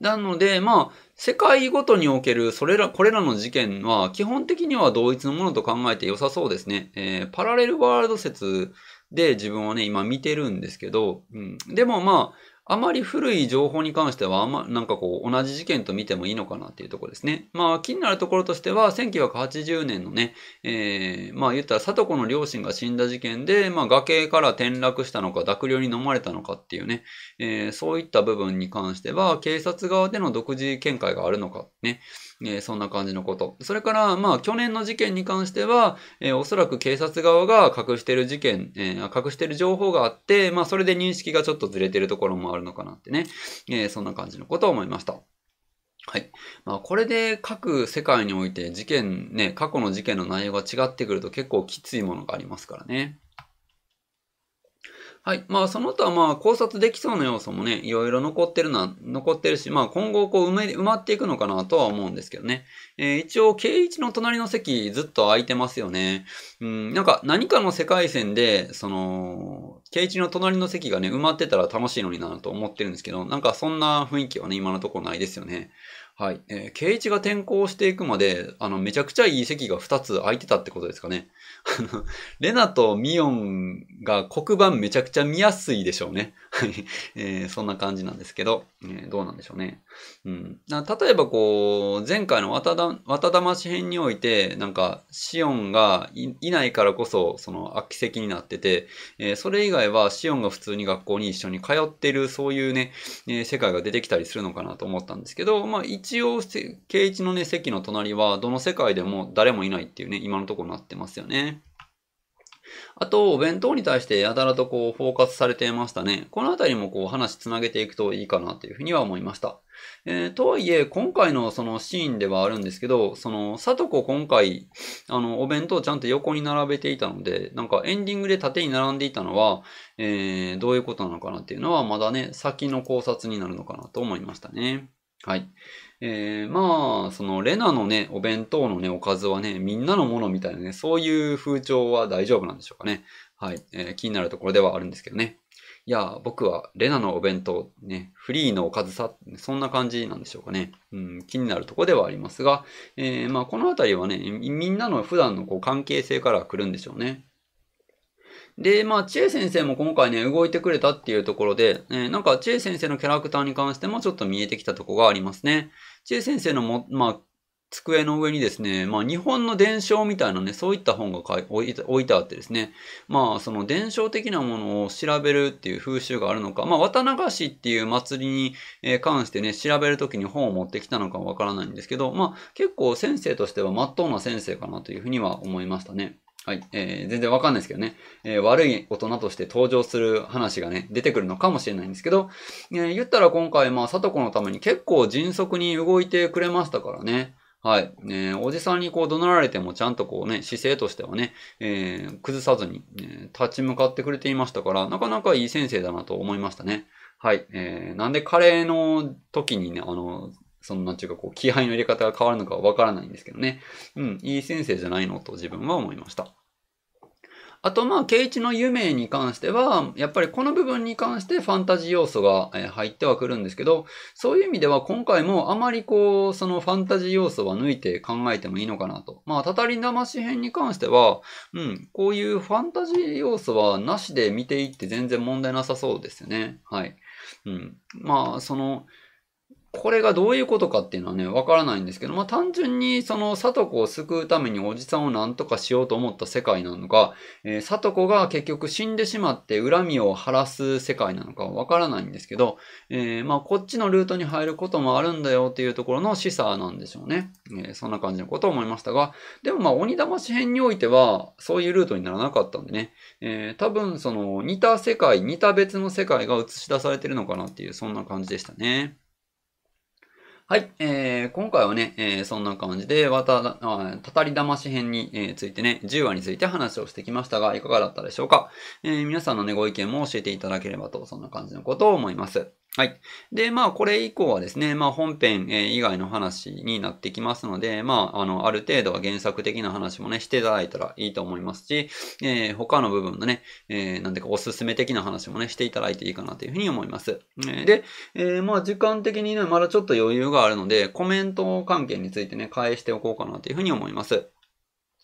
なので、まあ、世界ごとにおける、それら、これらの事件は、基本的には同一のものと考えて良さそうですね。えー、パラレルワールド説で自分はね、今見てるんですけど、うん、でもまあ、あまり古い情報に関しては、あんま、なんかこう、同じ事件と見てもいいのかなっていうところですね。まあ、気になるところとしては、1980年のね、えー、まあ言ったら、里子の両親が死んだ事件で、まあ崖から転落したのか、濁流に飲まれたのかっていうね、えー、そういった部分に関しては、警察側での独自見解があるのか、ね、えー、そんな感じのこと。それから、まあ、去年の事件に関しては、えー、おそらく警察側が隠してる事件、えー、隠してる情報があって、まあ、それで認識がちょっとずれてるところもあるのかなってね、えそんな感じのことを思いました。はい。まあ、これで各世界において事件ね、過去の事件の内容が違ってくると結構きついものがありますからね。はい。まあ、その他、まあ、考察できそうな要素もね、いろいろ残ってるな、残ってるし、まあ、今後、こう埋め、埋まっていくのかなとは思うんですけどね。えー、一応、K1 の隣の席、ずっと空いてますよね。うん、なんか、何かの世界線で、その、K1 の隣の席がね、埋まってたら楽しいのになと思ってるんですけど、なんか、そんな雰囲気はね、今のところないですよね。はい。えー、圭一が転校していくまで、あの、めちゃくちゃいい席が2つ空いてたってことですかね。あの、レナとミヨンが黒板めちゃくちゃ見やすいでしょうね。えー、そんな感じなんですけど、えー、どうなんでしょうね。うん、例えばこう、前回の綿だ綿魂編において、なんか、シオンがいないからこそ、その、悪跡になってて、えー、それ以外はシオンが普通に学校に一緒に通ってる、そういうね、えー、世界が出てきたりするのかなと思ったんですけど、まあ一応、圭一のね、席の隣は、どの世界でも誰もいないっていうね、今のところなってますよね。あと、お弁当に対してやたらとこう、フォーカスされていましたね。このあたりもこう、話つなげていくといいかなというふうには思いました。えー、とはいえ、今回のそのシーンではあるんですけど、その、さとこ今回、あの、お弁当ちゃんと横に並べていたので、なんかエンディングで縦に並んでいたのは、えー、どういうことなのかなっていうのは、まだね、先の考察になるのかなと思いましたね。はい。えー、まあ、その、レナのね、お弁当のね、おかずはね、みんなのものみたいなね、そういう風潮は大丈夫なんでしょうかね。はい、えー、気になるところではあるんですけどね。いや、僕はレナのお弁当、ね、フリーのおかずさ、そんな感じなんでしょうかね。うん、気になるとこではありますが、えー、まあ、このあたりはね、みんなの普段のこう関係性から来るんでしょうね。で、まあ、知恵先生も今回ね、動いてくれたっていうところで、えー、なんか知恵先生のキャラクターに関してもちょっと見えてきたとこがありますね。チ恵先生のも、まあ、机の上にですね、まあ、日本の伝承みたいなね、そういった本が置い置いてあってですね、まあ、その伝承的なものを調べるっていう風習があるのか、まあ、渡流しっていう祭りに関してね、調べるときに本を持ってきたのかわからないんですけど、まあ、結構先生としては真っ当な先生かなというふうには思いましたね。はい。えー、全然わかんないですけどね、えー、悪い大人として登場する話がね、出てくるのかもしれないんですけど、えー、言ったら今回、まあ、さとこのために結構迅速に動いてくれましたからね。はい。ね、おじさんにこう怒鳴られてもちゃんとこうね、姿勢としてはね、えー、崩さずに、ね、立ち向かってくれていましたから、なかなかいい先生だなと思いましたね。はい。えー、なんでカレーの時にね、あの、その、なんていうか、こう、気配の入れ方が変わるのかはわからないんですけどね。うん、いい先生じゃないのと自分は思いました。あと、まあ、ケイチの夢に関しては、やっぱりこの部分に関してファンタジー要素が入ってはくるんですけど、そういう意味では今回もあまりこう、そのファンタジー要素は抜いて考えてもいいのかなと。まあ、たたり魂編に関しては、うん、こういうファンタジー要素はなしで見ていって全然問題なさそうですよね。はい。うん。まあ、その、これがどういうことかっていうのはね、わからないんですけど、まあ単純にその里子を救うためにおじさんを何とかしようと思った世界なのか、えー、里子が結局死んでしまって恨みを晴らす世界なのかわからないんですけど、えー、まあこっちのルートに入ることもあるんだよっていうところの示唆なんでしょうね。えー、そんな感じのことを思いましたが、でもまあ鬼騙し編においてはそういうルートにならなかったんでね、えー、多分その似た世界、似た別の世界が映し出されてるのかなっていう、そんな感じでしたね。はい、えー、今回はね、えー、そんな感じで、わた、たたりし編に、えついてね、10話について話をしてきましたが、いかがだったでしょうか、えー、皆さんのね、ご意見も教えていただければと、そんな感じのことを思います。はい。で、まあ、これ以降はですね、まあ、本編、え以外の話になってきますので、まあ、あの、ある程度は原作的な話もね、していただいたらいいと思いますし、えー、他の部分のね、えー、なんでかおすすめ的な話もね、していただいていいかなというふうに思います。えで、えまあ、時間的にね、まだちょっと余裕があるので、コメント関係についてね、返しておこうかなというふうに思います。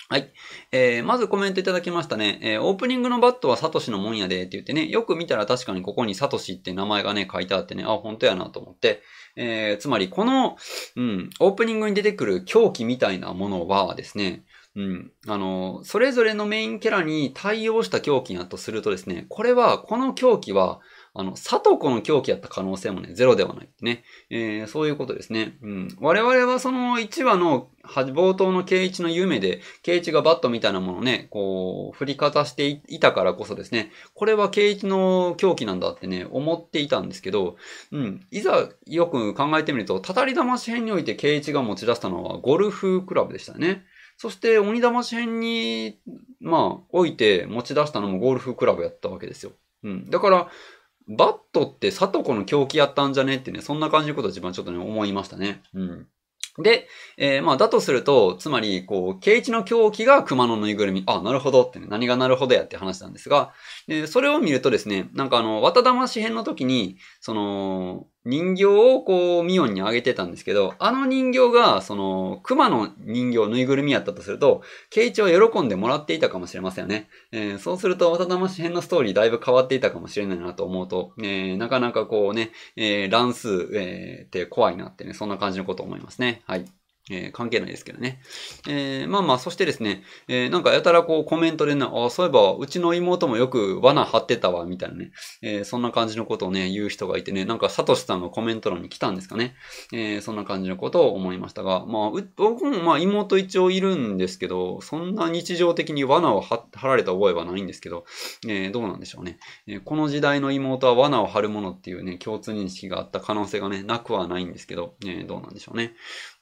はい。えー、まずコメントいただきましたね。えー、オープニングのバットはサトシのもんやでって言ってね、よく見たら確かにここにサトシって名前がね、書いてあってね、あ、本当やなと思って。えー、つまりこの、うん、オープニングに出てくる狂気みたいなものはですね、うん。あの、それぞれのメインキャラに対応した狂気やとするとですね、これは、この狂気は、あの、佐藤子の狂気やった可能性もね、ゼロではないね。えー、そういうことですね。うん。我々はその1話の冒頭の圭一の夢で、圭一がバットみたいなものをね、こう、振りかざしていたからこそですね、これは圭一の狂気なんだってね、思っていたんですけど、うん。いざよく考えてみると、たたり魂編において圭一が持ち出したのはゴルフクラブでしたね。そして鬼魂編に、まあ、おいて持ち出したのもゴルフクラブやったわけですよ。うん。だから、バットって佐藤子の狂気やったんじゃねってね、そんな感じのことを自分はちょっとね、思いましたね。うん。で、えー、まあ、だとすると、つまり、こう、ケイチの狂気が熊のぬいぐるみ。あ、なるほどってね、何がなるほどやって話なんですが、で、それを見るとですね、なんかあの、綿魂編の時に、その、人形をこう、ミオンにあげてたんですけど、あの人形が、その、熊の人形、ぬいぐるみやったとすると、ケイチは喜んでもらっていたかもしれませんよね。えー、そうすると、わたたまし編のストーリーだいぶ変わっていたかもしれないなと思うと、えー、なかなかこうね、えー、乱数、えって怖いなってね、そんな感じのことを思いますね。はい。えー、関係ないですけどね。えー、まあまあ、そしてですね、えー、なんかやたらこうコメントでね、あそういえば、うちの妹もよく罠張ってたわ、みたいなね、えそんな感じのことをね、言う人がいてね、なんかサトシさんがコメント欄に来たんですかね。えそんな感じのことを思いましたが、まあ、僕もまあ妹一応いるんですけど、そんな日常的に罠を張られた覚えはないんですけど、えどうなんでしょうね、えこの時代の妹は罠を張るものっていうね、共通認識があった可能性がね、なくはないんですけど、えどうなんでしょうね。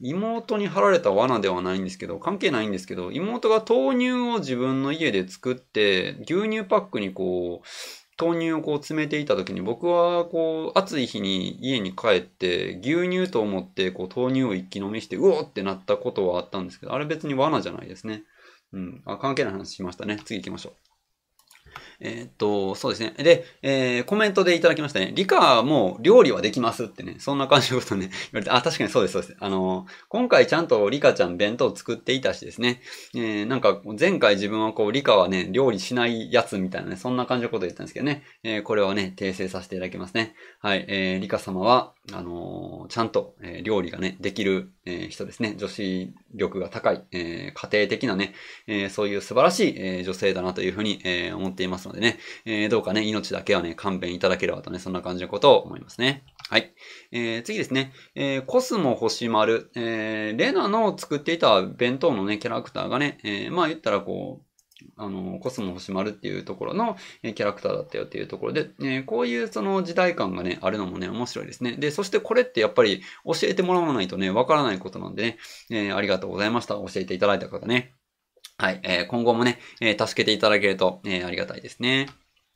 妹妹に貼られた罠ではないんですけど、関係ないんですけど、妹が豆乳を自分の家で作って、牛乳パックにこう、豆乳をこう詰めていた時に僕はこう暑い日に家に帰って牛乳と思ってこう豆乳を一気飲みしてうおってなったことはあったんですけどあれ別に罠じゃないですね。うん。あ関係ない話しましたね。次行きましょう。えー、っと、そうですね。で、えー、コメントでいただきましたね。理科も料理はできますってね、そんな感じのことね、言われて、あ、確かにそうです、そうです。あの、今回ちゃんと理科ちゃん弁当作っていたしですね、えー、なんか前回自分はこう、理科はね、料理しないやつみたいなね、そんな感じのことを言ったんですけどね、えー、これはね、訂正させていただきますね。はい、えー、理科様は、あのー、ちゃんと、えー、料理がね、できる、えー、人ですね。女子力が高い、えー、家庭的なね、えー、そういう素晴らしい、えー、女性だなというふうに、えー、思っていますので、でね、えー、どうかね、命だけはね、勘弁いただければとね、そんな感じのことを思いますね。はい。えー、次ですね。えー、コスモ星丸。えー、レナの作っていた弁当のね、キャラクターがね、えー、まあ言ったらこう、あの、コスモ星丸っていうところの、えキャラクターだったよっていうところで、えこういうその時代感がね、あるのもね、面白いですね。で、そしてこれってやっぱり教えてもらわないとね、わからないことなんでね、えありがとうございました。教えていただいた方ね。はい、えー、今後もね、えー、助けていただけると、えー、ありがたいですね。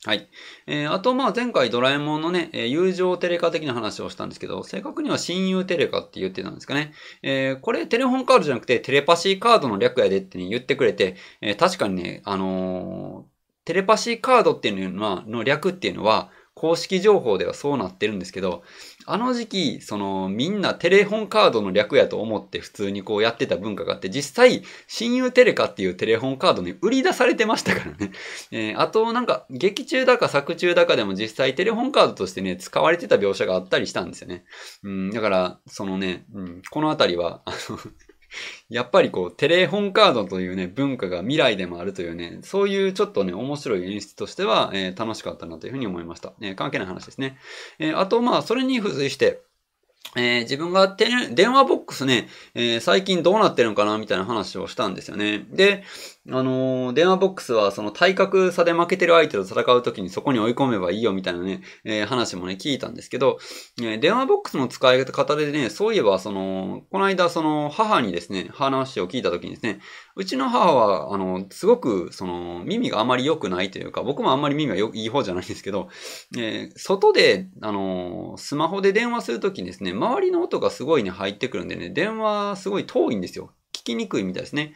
はい。えー、あと、まあ、前回ドラえもんのね、えー、友情テレカ的な話をしたんですけど、正確には親友テレカって言ってたんですかね。えー、これテレホンカードじゃなくてテレパシーカードの略やでって、ね、言ってくれて、えー、確かにね、あのー、テレパシーカードっていうのは、の略っていうのは、公式情報ではそうなってるんですけど、あの時期、そのみんなテレホンカードの略やと思って普通にこうやってた文化があって、実際、親友テレカっていうテレホンカードに売り出されてましたからね。えー、あとなんか劇中だか作中だかでも実際テレホンカードとしてね、使われてた描写があったりしたんですよね。うん、だから、そのね、うん、このあたりは、あの やっぱりこう、テレホンカードというね、文化が未来でもあるというね、そういうちょっとね、面白い演出としては、えー、楽しかったなというふうに思いました。えー、関係ない話ですね。えー、あと、まあ、それに付随して、えー、自分が電話ボックスね、えー、最近どうなってるのかなみたいな話をしたんですよね。で、あのー、電話ボックスはその体格差で負けてる相手と戦う時にそこに追い込めばいいよみたいなね、えー、話もね、聞いたんですけど、えー、電話ボックスの使い方でね、そういえばその、この間その母にですね、話を聞いた時にですね、うちの母は、あの、すごくその、耳があまり良くないというか、僕もあんまり耳が良いい方じゃないんですけど、え外で、あのスマホで電話するときにですね、周りの音がすごいね、入ってくるんでね、電話すごい遠いんですよ。聞きにくいみたいですね。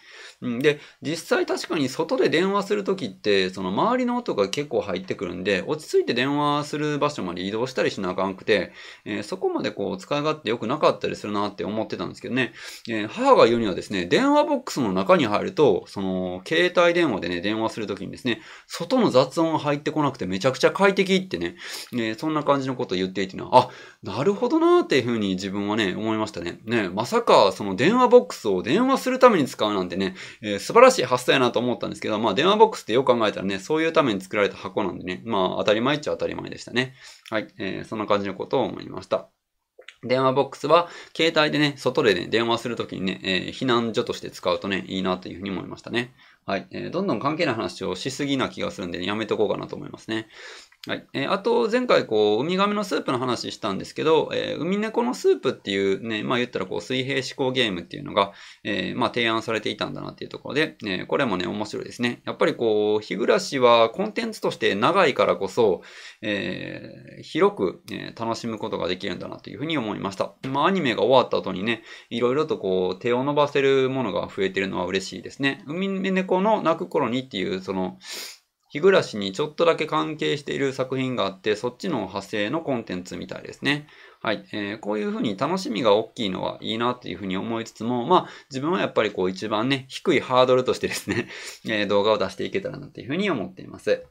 で、実際確かに外で電話するときって、その周りの音が結構入ってくるんで、落ち着いて電話する場所まで移動したりしなあかんくて、えー、そこまでこう使い勝手良くなかったりするなって思ってたんですけどね、えー、母が言うにはですね、電話ボックスの中に入ると、その携帯電話でね、電話するときにですね、外の雑音が入ってこなくてめちゃくちゃ快適ってね、えー、そんな感じのことを言っていてな、あ、なるほどなーっていうふうに自分はね、思いましたね。ね、まさかその電話ボックスを電話するために使うなんてね、えー、素晴らしい発想やなと思ったんですけど、まあ電話ボックスってよく考えたらね、そういうために作られた箱なんでね、まあ当たり前っちゃ当たり前でしたね。はい、えー、そんな感じのことを思いました。電話ボックスは、携帯でね、外でね、電話するときにね、えー、避難所として使うとね、いいなというふうに思いましたね。はい。えー、どんどん関係ない話をしすぎな気がするんで、ね、やめとこうかなと思いますね。はい。えー、あと、前回、こう、ウミガメのスープの話したんですけど、えー、ウミネコのスープっていうね、まあ言ったら、こう、水平思考ゲームっていうのが、えー、まあ提案されていたんだなっていうところで、えこれもね、面白いですね。やっぱりこう、日暮らしはコンテンツとして長いからこそ、え広く、え楽しむことができるんだなというふうに思いました。まあアニメが終わった後にね、いろいろとこう、手を伸ばせるものが増えてるのは嬉しいですね。ウミネコの泣く頃にっていう、その、日暮らしにちょっとだけ関係している作品があって、そっちの派生のコンテンツみたいですね。はい。えー、こういうふうに楽しみが大きいのはいいなというふうに思いつつも、まあ、自分はやっぱりこう一番ね、低いハードルとしてですね、えー、動画を出していけたらなというふうに思っています。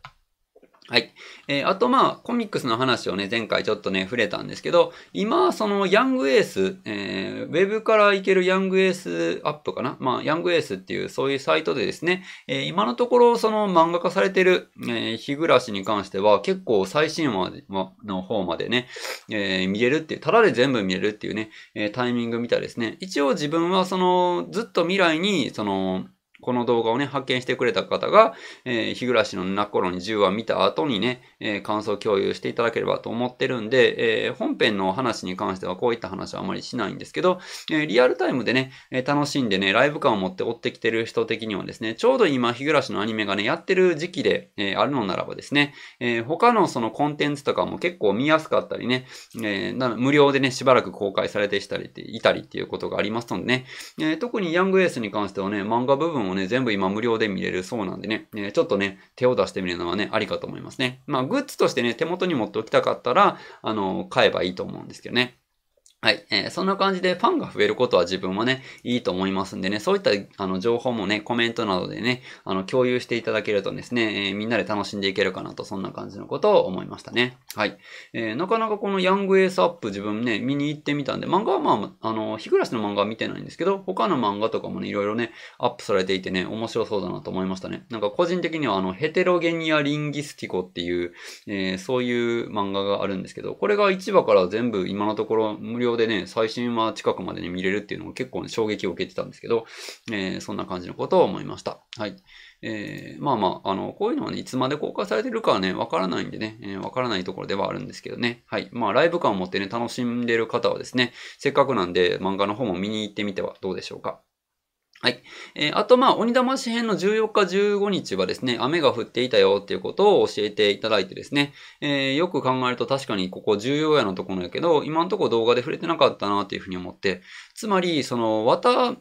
はい。えー、あとまあ、コミックスの話をね、前回ちょっとね、触れたんですけど、今、そのヤングエース、えー、ウェブから行けるヤングエースアップかなまあ、ヤングエースっていう、そういうサイトでですね、えー、今のところ、その漫画化されてる、えー、日暮らしに関しては、結構最新話の方までね、えー、見れるっていう、ただで全部見れるっていうね、えー、タイミングみたいですね。一応自分は、その、ずっと未来に、その、この動画をね、発見してくれた方が、えー、日暮らしの泣頃に10話見た後にね、えー、感想共有していただければと思ってるんで、えー、本編の話に関してはこういった話はあまりしないんですけど、えリアルタイムでね、え楽しんでね、ライブ感を持って追ってきてる人的にはですね、ちょうど今、日暮らしのアニメがね、やってる時期で、えあるのならばですね、え他のそのコンテンツとかも結構見やすかったりね、え無料でね、しばらく公開されてしたりいたりっていうことがありますのでね、え特にヤングエースに関してはね、漫画部分をもね、全部今無料で見れるそうなんでね、ねちょっとね、手を出してみるのはね、ありかと思いますね。まあ、グッズとしてね、手元に持っておきたかったら、あの、買えばいいと思うんですけどね。はい、えー。そんな感じでファンが増えることは自分もね、いいと思いますんでね、そういったあの情報もね、コメントなどでね、あの共有していただけるとですね、えー、みんなで楽しんでいけるかなと、そんな感じのことを思いましたね。はい。えー、なかなかこのヤングエースアップ自分ね、見に行ってみたんで、漫画はまあ、あの、日暮らしの漫画は見てないんですけど、他の漫画とかもね、いろいろね、アップされていてね、面白そうだなと思いましたね。なんか個人的にはあの、ヘテロゲニア・リンギスティコっていう、えー、そういう漫画があるんですけど、これが1話から全部今のところ無料上でね、最新は近くまでに見れるっていうのも結構、ね、衝撃を受けてたんですけど、えー、そんな感じのことを思いました。はい。えー、まあまあ、あの、こういうのはね、いつまで公開されてるかはね、わからないんでね、わ、えー、からないところではあるんですけどね。はい。まあ、ライブ感を持ってね、楽しんでる方はですね、せっかくなんで漫画の方も見に行ってみてはどうでしょうか。はい。えー、あと、まあ、鬼騙し編の14日、15日はですね、雨が降っていたよっていうことを教えていただいてですね、えー、よく考えると確かにここ重要やのところやけど、今のところ動画で触れてなかったなっていうふうに思って、つまり、その、わた、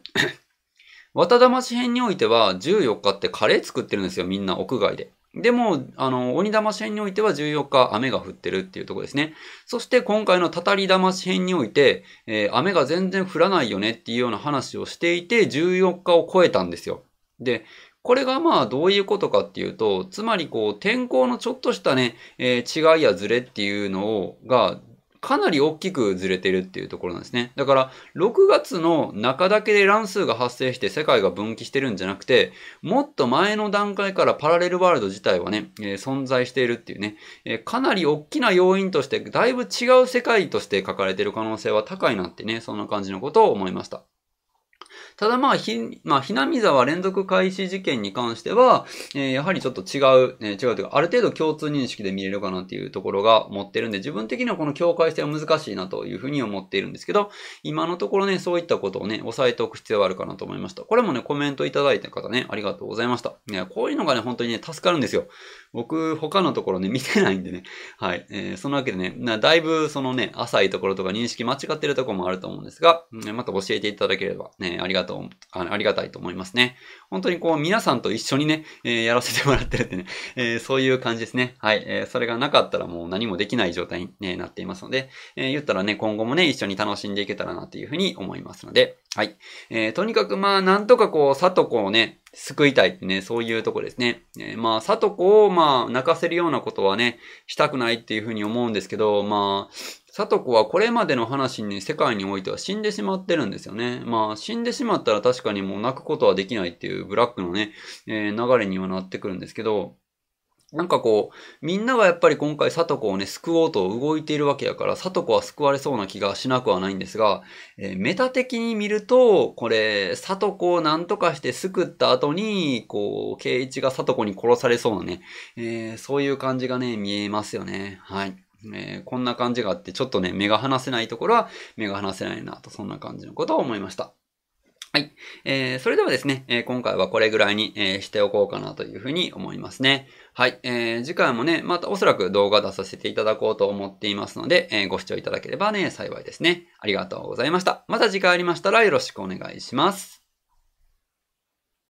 わた騙し編においては14日ってカレー作ってるんですよ、みんな屋外で。でも、あの、鬼騙し編においては14日雨が降ってるっていうとこですね。そして今回のたたり騙し編において、えー、雨が全然降らないよねっていうような話をしていて、14日を超えたんですよ。で、これがまあどういうことかっていうと、つまりこう天候のちょっとしたね、えー、違いやズレっていうのを、がかなり大きくずれてるっていうところなんですね。だから、6月の中だけで乱数が発生して世界が分岐してるんじゃなくて、もっと前の段階からパラレルワールド自体はね、えー、存在しているっていうね、えー、かなり大きな要因として、だいぶ違う世界として書かれてる可能性は高いなってね、そんな感じのことを思いました。ただまあ、ひ、まあ、ひなみざわ連続開始事件に関しては、えー、やはりちょっと違う、ね、違うというか、ある程度共通認識で見れるかなっていうところが持ってるんで、自分的にはこの境界線は難しいなというふうに思っているんですけど、今のところね、そういったことをね、押さえておく必要があるかなと思いました。これもね、コメントいただいた方ね、ありがとうございました。ね、こういうのがね、本当にね、助かるんですよ。僕、他のところね、見てないんでね。はい。えー、そのわけでね、だいぶそのね、浅いところとか認識間違ってるところもあると思うんですが、また教えていただければね、ありがとうと、あのありがたいと思いますね。本当にこう皆さんと一緒にね、えー、やらせてもらってるってね、えー、そういう感じですね。はい、えー。それがなかったらもう何もできない状態に、ね、なっていますので、え言ったらね、今後もね、一緒に楽しんでいけたらなというふうに思いますので、はい。えとにかくまあ、なんとかこう、さとこをね、救いたいってね、そういうとこですね。えー、まあ、さとこを、まあ、泣かせるようなことはね、したくないっていうふうに思うんですけど、まあ、サトコはこれまでの話に世界においては死んでしまってるんですよね。まあ死んでしまったら確かにもう泣くことはできないっていうブラックのね、えー、流れにはなってくるんですけど、なんかこう、みんながやっぱり今回サトコをね、救おうと動いているわけやから、サトコは救われそうな気がしなくはないんですが、えー、メタ的に見ると、これ、サトコをんとかして救った後に、こう、ケイイチがサトコに殺されそうなね、えー、そういう感じがね、見えますよね。はい。えー、こんな感じがあって、ちょっとね、目が離せないところは目が離せないなと、そんな感じのことを思いました。はい。えー、それではですね、えー、今回はこれぐらいに、えー、しておこうかなというふうに思いますね。はい。えー、次回もね、またおそらく動画出させていただこうと思っていますので、えー、ご視聴いただければね、幸いですね。ありがとうございました。また次回ありましたらよろしくお願いします。